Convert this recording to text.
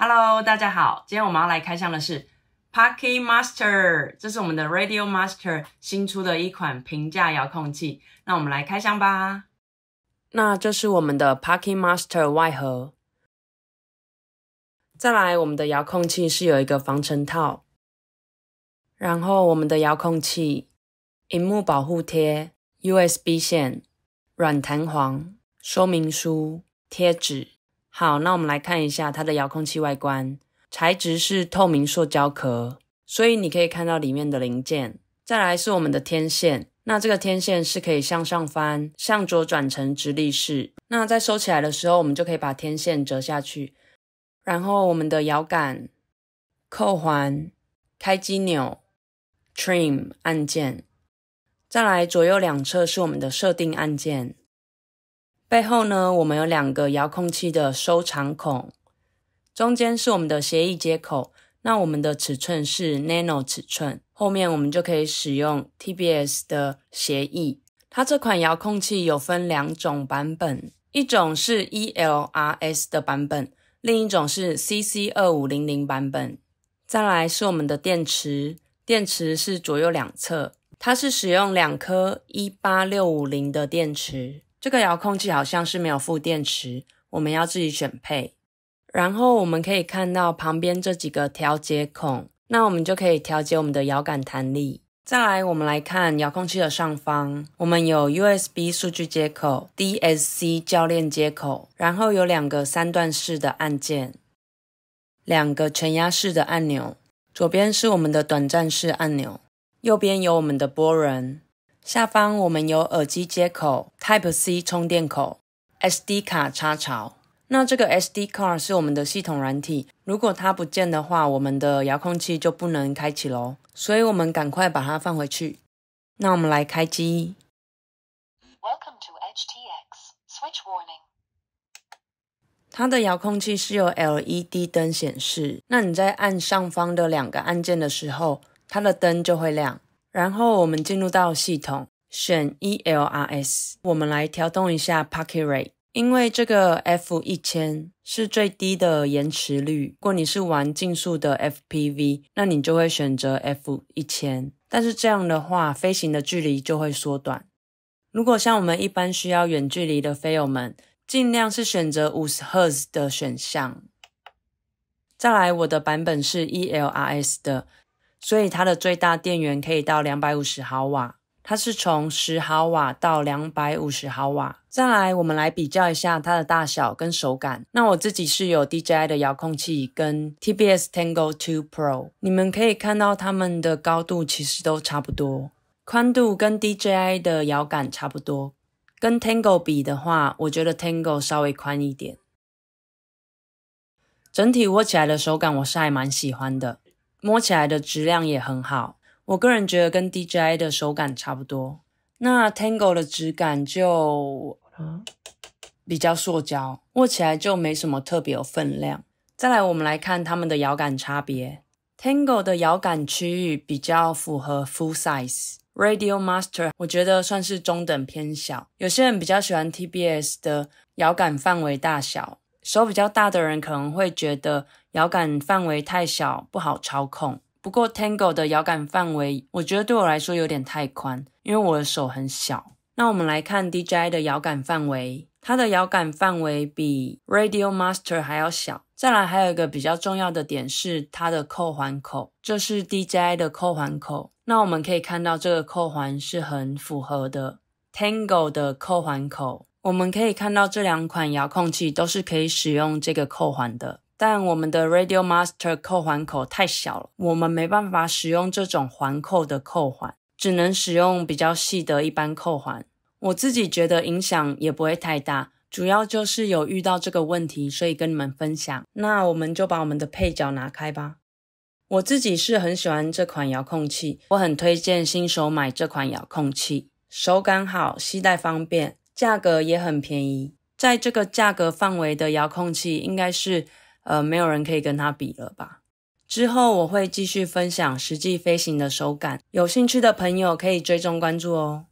Hello，大家好，今天我们要来开箱的是 Parking Master，这是我们的 Radio Master 新出的一款平价遥控器。那我们来开箱吧。那这是我们的 Parking Master 外盒，再来我们的遥控器是有一个防尘套，然后我们的遥控器、荧幕保护贴、USB 线、软弹簧、说明书、贴纸。好，那我们来看一下它的遥控器外观，材质是透明塑胶壳，所以你可以看到里面的零件。再来是我们的天线，那这个天线是可以向上翻，向左转成直立式。那在收起来的时候，我们就可以把天线折下去。然后我们的摇杆、扣环、开机钮、Trim 按键，再来左右两侧是我们的设定按键。背后呢，我们有两个遥控器的收藏孔，中间是我们的协议接口。那我们的尺寸是 Nano 尺寸，后面我们就可以使用 TBS 的协议。它这款遥控器有分两种版本，一种是 E L R S 的版本，另一种是 C C 二五零零版本。再来是我们的电池，电池是左右两侧，它是使用两颗一八六五零的电池。这个遥控器好像是没有附电池，我们要自己选配。然后我们可以看到旁边这几个调节孔，那我们就可以调节我们的遥感弹力。再来，我们来看遥控器的上方，我们有 USB 数据接口、DSC 教练接口，然后有两个三段式的按键，两个全压式的按钮，左边是我们的短暂式按钮，右边有我们的波轮。下方我们有耳机接口、Type C 充电口、SD 卡插槽。那这个 SD 卡是我们的系统软体，如果它不见的话，我们的遥控器就不能开启喽。所以我们赶快把它放回去。那我们来开机。Welcome Switch Warning to HTX。它的遥控器是由 LED 灯显示，那你在按上方的两个按键的时候，它的灯就会亮。然后我们进入到系统，选 E L R S，我们来调动一下 packet rate，因为这个 F 一千是最低的延迟率。如果你是玩竞速的 FPV，那你就会选择 F 一千，但是这样的话飞行的距离就会缩短。如果像我们一般需要远距离的飞友们，尽量是选择五十赫兹的选项。再来，我的版本是 E L R S 的。所以它的最大电源可以到两百五十毫瓦，它是从十毫瓦到两百五十毫瓦。再来，我们来比较一下它的大小跟手感。那我自己是有 DJI 的遥控器跟 TBS Tango 2 Pro，你们可以看到它们的高度其实都差不多，宽度跟 DJI 的摇杆差不多，跟 Tango 比的话，我觉得 Tango 稍微宽一点。整体握起来的手感，我是还蛮喜欢的。摸起来的质量也很好，我个人觉得跟 DJI 的手感差不多。那 Tango 的质感就啊比较塑胶，握起来就没什么特别有分量。再来，我们来看它们的遥感差别。Tango 的遥感区域比较符合 full size，Radio Master 我觉得算是中等偏小。有些人比较喜欢 TBS 的遥感范围大小，手比较大的人可能会觉得。遥感范围太小，不好操控。不过 Tango 的遥感范围，我觉得对我来说有点太宽，因为我的手很小。那我们来看 DJI 的遥感范围，它的遥感范围比 Radio Master 还要小。再来，还有一个比较重要的点是它的扣环口，这是 DJI 的扣环口。那我们可以看到这个扣环是很符合的。Tango 的扣环口，我们可以看到这两款遥控器都是可以使用这个扣环的。但我们的 Radio Master 扣环口太小了，我们没办法使用这种环扣的扣环，只能使用比较细的一般扣环。我自己觉得影响也不会太大，主要就是有遇到这个问题，所以跟你们分享。那我们就把我们的配角拿开吧。我自己是很喜欢这款遥控器，我很推荐新手买这款遥控器，手感好，携带方便，价格也很便宜。在这个价格范围的遥控器应该是。呃，没有人可以跟他比了吧？之后我会继续分享实际飞行的手感，有兴趣的朋友可以追踪关注哦。